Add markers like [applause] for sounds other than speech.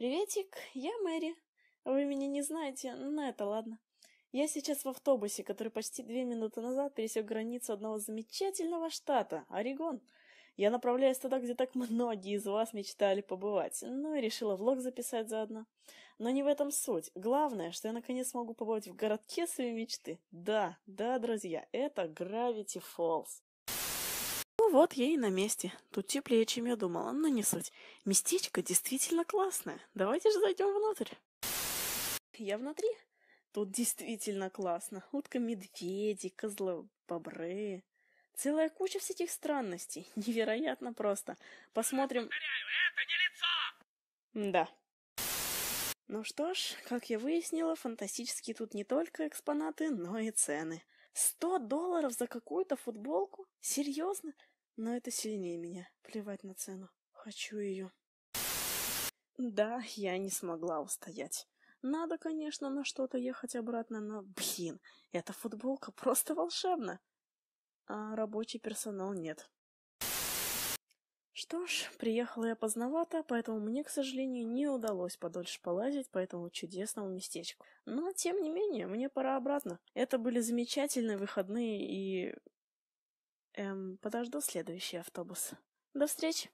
«Приветик, я Мэри. Вы меня не знаете, но ну это ладно. Я сейчас в автобусе, который почти две минуты назад пересек границу одного замечательного штата, Орегон. Я направляюсь туда, где так многие из вас мечтали побывать, ну и решила влог записать заодно. Но не в этом суть. Главное, что я наконец смогу побывать в городке своей мечты. Да, да, друзья, это Гравити Falls. Ну вот, я и на месте. Тут теплее, чем я думала, но не суть. Местечко действительно классное. Давайте же зайдем внутрь. Я внутри. Тут действительно классно. Утка-медведи, козлы-бобры. Целая куча всяких странностей. [laughs] Невероятно просто. Посмотрим... это не лицо! Да. Ну что ж, как я выяснила, фантастические тут не только экспонаты, но и цены. Сто долларов за какую-то футболку? Серьезно? Но это сильнее меня. Плевать на цену. Хочу ее. Да, я не смогла устоять. Надо, конечно, на что-то ехать обратно, но, блин, эта футболка просто волшебна. А рабочий персонал нет. Что ж, приехала я поздновато, поэтому мне, к сожалению, не удалось подольше полазить по этому чудесному местечку. Но, тем не менее, мне пора обратно. Это были замечательные выходные и Эм, подожду следующий автобус. До встречи!